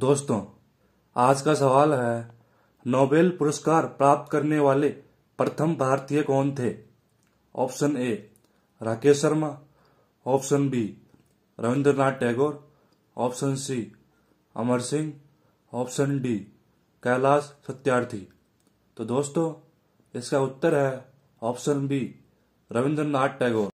दोस्तों आज का सवाल है नोबेल पुरस्कार प्राप्त करने वाले प्रथम भारतीय कौन थे option A Rakesh Sharma option B Rabindranath Tagore option C Amar Singh option D Kailash Satyarthi तो दोस्तों इसका उत्तर है ऑप्शन बी रविंद्रनाथ टैगोर